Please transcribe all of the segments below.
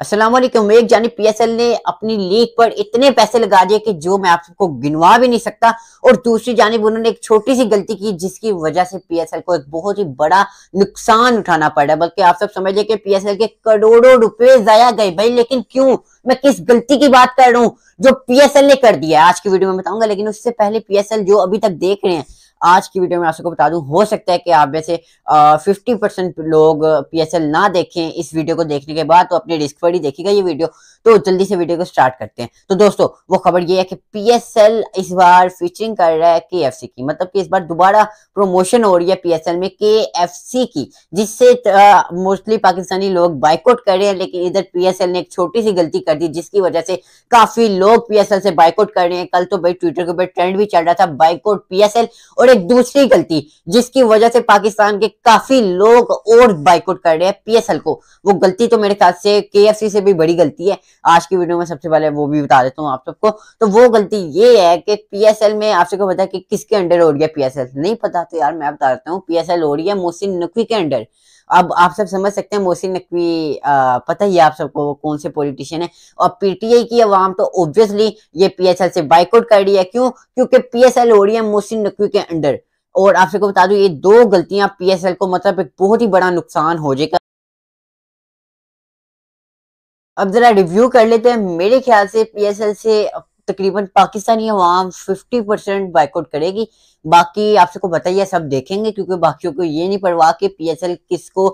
असलम एक जानी P S L ने अपनी लीग पर इतने पैसे लगा दिए कि जो मैं आपको गिनवा भी नहीं सकता और दूसरी जानब उन्होंने एक छोटी सी गलती की जिसकी वजह से पी एस एल को एक बहुत ही बड़ा नुकसान उठाना पड़ा बल्कि आप सब समझिए कि पी एस एल के करोड़ों रुपए जाया गए भाई लेकिन क्यों मैं किस गलती की बात कर रहा हूँ जो पीएसएल ने कर दिया आज की वीडियो में बताऊंगा लेकिन उससे पहले पी एस एल जो अभी तक देख रहे हैं आज की वीडियो में आप सबको बता दूं हो सकता है कि आप में से फिफ्टी परसेंट लोग पीएसएल ना देखें इस वीडियो को देखने के बाद तो अपने रिस्क पर ही देखेगा ये वीडियो तो जल्दी से वीडियो को स्टार्ट करते हैं तो दोस्तों वो खबर ये है कि पीएसएल इस बार फीचरिंग कर रहा है के की मतलब कि इस बार दोबारा प्रमोशन हो रही है पीएसएल में के की जिससे मोस्टली पाकिस्तानी लोग बाइकआउट कर रहे हैं लेकिन इधर पीएसएल ने एक छोटी सी गलती कर दी जिसकी वजह से काफी लोग पीएसएल से बाइकआउट कर रहे हैं कल तो भाई ट्विटर के ऊपर ट्रेंड भी चल रहा था बाइकआउट पीएसएल और और एक दूसरी गलती जिसकी वजह से पाकिस्तान के काफी लोग और बाइकआउट कर रहे हैं पीएसएल को वो गलती तो मेरे ख्याल से केएफसी से भी बड़ी गलती है आज की वीडियो में सबसे पहले वो भी बता देता हूँ आप सबको तो वो गलती ये है कि पीएसएल में आप सबको पता है कि किसके अंडर हो रही है पीएसएल नहीं पता तो यार मैं बता देता हूँ पीएसएल हो रही है मोहसिन नकवी के अंडर अब आप सब समझ सकते हैं मोहसिन नकवी पता ही है आप सबको वो कौन से पॉलिटिशियन है और पीटीआई की अवाम तो ऑब्वियसली ये पीएसएल से बाइकआउट कर रही है क्यों क्योंकि पीएसएल हो रही है मोहसिन नकवी के अंडर और आप सबको बता दू ये दो गलतियां पीएसएल को मतलब एक बहुत ही बड़ा नुकसान हो जाएगा अब जरा रिव्यू कर लेते हैं मेरे ख्याल से पीएसएल से तकरीबन पाकिस्तानी अवाम 50 परसेंट बाइकआउट करेगी बाकी आप सबको बताइए सब देखेंगे क्योंकि बाकियों को ये नहीं परवाह कि पीएसएल किसको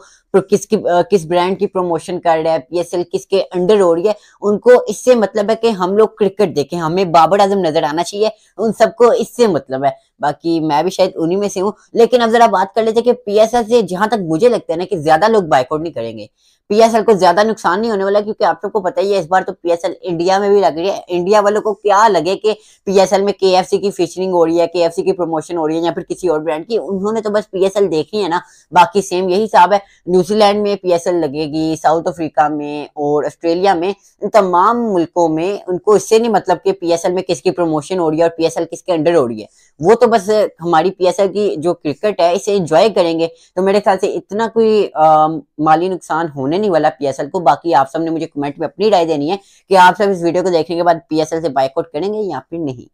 किस की किस ब्रांड की प्रमोशन कर रहा है पीएसएल किसके अंडर हो रही है उनको इससे मतलब है कि हम लोग क्रिकेट देखें हमें बाबर आजम नजर आना चाहिए उन सबको इससे मतलब है बाकी मैं भी शायद उन्हीं में से हूँ लेकिन अब जरा बात कर लेते हैं कि पीएसएल से जहां तक मुझे लगता है ना कि ज्यादा लोग बाइकआउट नहीं करेंगे पीएसएल को ज्यादा नुकसान नहीं होने वाला क्योंकि आप सबको पता ही है इस बार तो पीएसएल इंडिया में भी लग रही है इंडिया वालों को क्या लगे कि पीएसएल में सी की फिशरिंग हो रही है सी की प्रमोशन प्रमोशन हो रही है या फिर किसी और ब्रांड की उन्होंने तो बस पीएसएल देखी है ना बाकी सेम यही हिसाब है न्यूजीलैंड में पीएसएल लगेगी साउथ अफ्रीका में और ऑस्ट्रेलिया में इन तमाम मुल्कों में उनको इससे नहीं मतलब कि पीएसएल में किसकी प्रमोशन हो रही है और पीएसएल किसके अंडर हो रही है वो तो बस हमारी पीएसएल की जो क्रिकेट है इसे इंजॉय करेंगे तो मेरे ख्याल से इतना कोई माली नुकसान होने नहीं वाला पीएसएल को बाकी आप सबने मुझे कमेंट में अपनी राय देनी है कि आप सब इस वीडियो को देखने के बाद पीएसएल से बाइकआउट करेंगे या फिर नहीं